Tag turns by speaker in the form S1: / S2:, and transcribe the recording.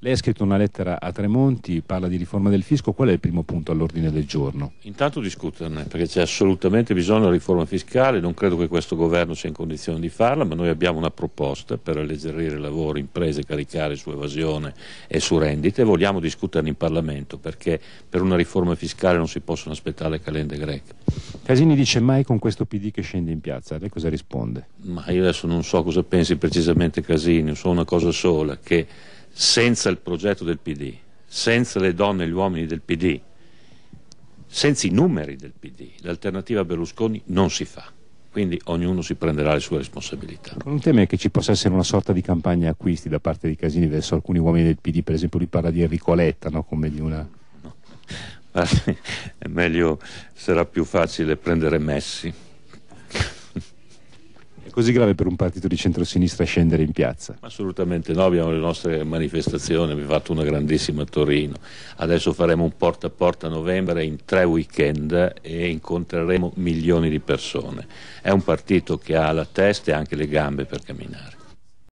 S1: Lei ha scritto una lettera a Tremonti, parla di riforma del fisco, qual è il primo punto all'ordine del giorno?
S2: Intanto discuterne, perché c'è assolutamente bisogno di riforma fiscale, non credo che questo governo sia in condizione di farla, ma noi abbiamo una proposta per alleggerire lavoro, imprese, caricare su evasione e su rendite, vogliamo discuterne in Parlamento, perché per una riforma fiscale non si
S1: possono aspettare calende greche. Casini dice mai con questo PD che scende in piazza, lei cosa risponde?
S2: Ma io adesso non so cosa pensi precisamente Casini, so una cosa sola, che senza il progetto del PD, senza le donne e gli uomini del PD, senza i numeri del PD, l'alternativa Berlusconi non si fa. Quindi ognuno si prenderà le sue responsabilità.
S1: Non teme che ci possa essere una sorta di campagna acquisti da parte di Casini verso alcuni uomini del PD? Per esempio lui parla di Enrico Letta, no? come di una... No. è
S2: meglio, sarà più facile prendere Messi
S1: così grave per un partito di centrosinistra scendere in piazza?
S2: Assolutamente no, abbiamo le nostre manifestazioni, abbiamo fatto una grandissima a Torino, adesso faremo un porta a porta a novembre in tre weekend e incontreremo milioni di persone. È un partito che ha la testa e anche le gambe per camminare.